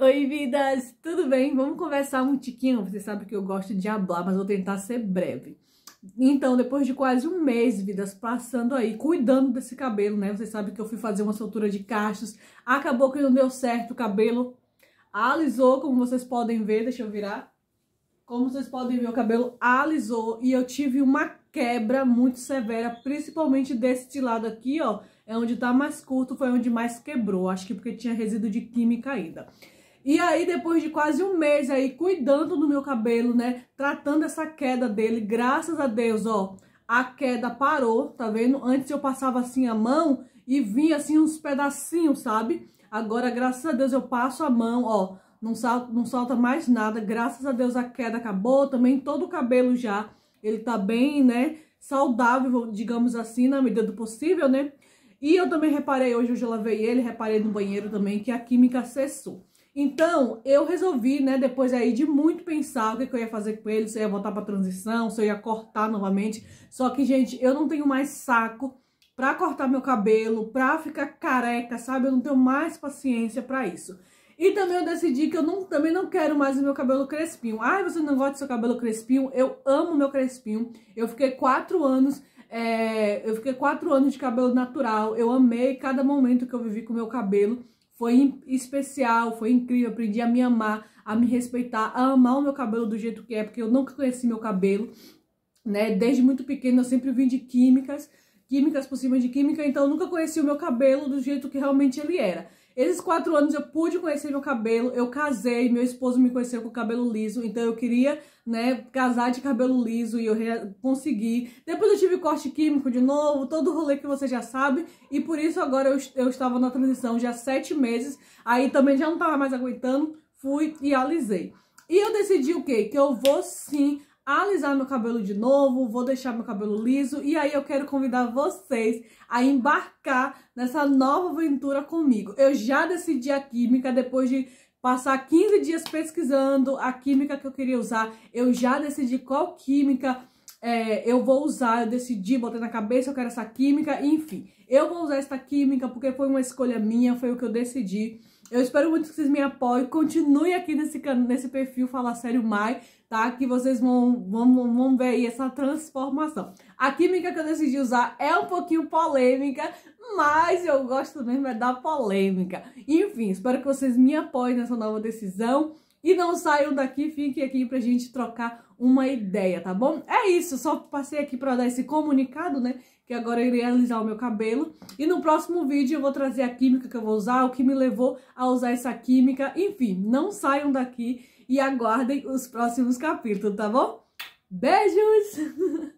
Oi, vidas! Tudo bem? Vamos conversar um tiquinho? Você sabe que eu gosto de hablar, mas vou tentar ser breve. Então, depois de quase um mês, vidas, passando aí, cuidando desse cabelo, né? Você sabe que eu fui fazer uma soltura de cachos, acabou que não deu certo, o cabelo alisou, como vocês podem ver, deixa eu virar. Como vocês podem ver, o cabelo alisou e eu tive uma quebra muito severa, principalmente deste lado aqui, ó. É onde tá mais curto, foi onde mais quebrou, acho que porque tinha resíduo de química ainda. E aí, depois de quase um mês aí cuidando do meu cabelo, né? Tratando essa queda dele, graças a Deus, ó. A queda parou, tá vendo? Antes eu passava assim a mão e vinha assim uns pedacinhos, sabe? Agora, graças a Deus, eu passo a mão, ó. Não salta, não salta mais nada. Graças a Deus a queda acabou. Também todo o cabelo já. Ele tá bem, né? Saudável, digamos assim, na medida do possível, né? E eu também reparei hoje, hoje eu lavei ele, reparei no banheiro também que a química cessou. Então, eu resolvi, né, depois aí de muito pensar o que, que eu ia fazer com ele, se eu ia voltar pra transição, se eu ia cortar novamente. Só que, gente, eu não tenho mais saco pra cortar meu cabelo, pra ficar careca, sabe? Eu não tenho mais paciência pra isso. E também eu decidi que eu não, também não quero mais o meu cabelo crespinho. Ai, você não gosta do seu cabelo crespinho? Eu amo meu crespinho. Eu fiquei quatro anos, é, eu fiquei quatro anos de cabelo natural. Eu amei cada momento que eu vivi com o meu cabelo foi especial, foi incrível, aprendi a me amar, a me respeitar, a amar o meu cabelo do jeito que é, porque eu nunca conheci meu cabelo, né? Desde muito pequena eu sempre vim de químicas, químicas por cima de química, então eu nunca conheci o meu cabelo do jeito que realmente ele era. Esses quatro anos eu pude conhecer meu cabelo, eu casei, meu esposo me conheceu com cabelo liso, então eu queria, né, casar de cabelo liso e eu consegui. Depois eu tive corte químico de novo, todo o rolê que você já sabe, e por isso agora eu, eu estava na transição já sete meses, aí também já não estava mais aguentando, fui e alisei. E eu decidi o quê? Que eu vou sim alisar meu cabelo de novo, vou deixar meu cabelo liso e aí eu quero convidar vocês a embarcar nessa nova aventura comigo. Eu já decidi a química depois de passar 15 dias pesquisando a química que eu queria usar, eu já decidi qual química é, eu vou usar, eu decidi, botei na cabeça, eu quero essa química, enfim. Eu vou usar essa química porque foi uma escolha minha, foi o que eu decidi. Eu espero muito que vocês me apoiem. Continue aqui nesse, nesse perfil Falar Sério Mai, tá? Que vocês vão, vão, vão ver aí essa transformação. A química que eu decidi usar é um pouquinho polêmica, mas eu gosto mesmo é da polêmica. Enfim, espero que vocês me apoiem nessa nova decisão. E não saiam daqui, fiquem aqui pra gente trocar uma ideia, tá bom? É isso, só passei aqui pra dar esse comunicado, né? Que agora eu irei alisar o meu cabelo. E no próximo vídeo eu vou trazer a química que eu vou usar, o que me levou a usar essa química. Enfim, não saiam daqui e aguardem os próximos capítulos, tá bom? Beijos!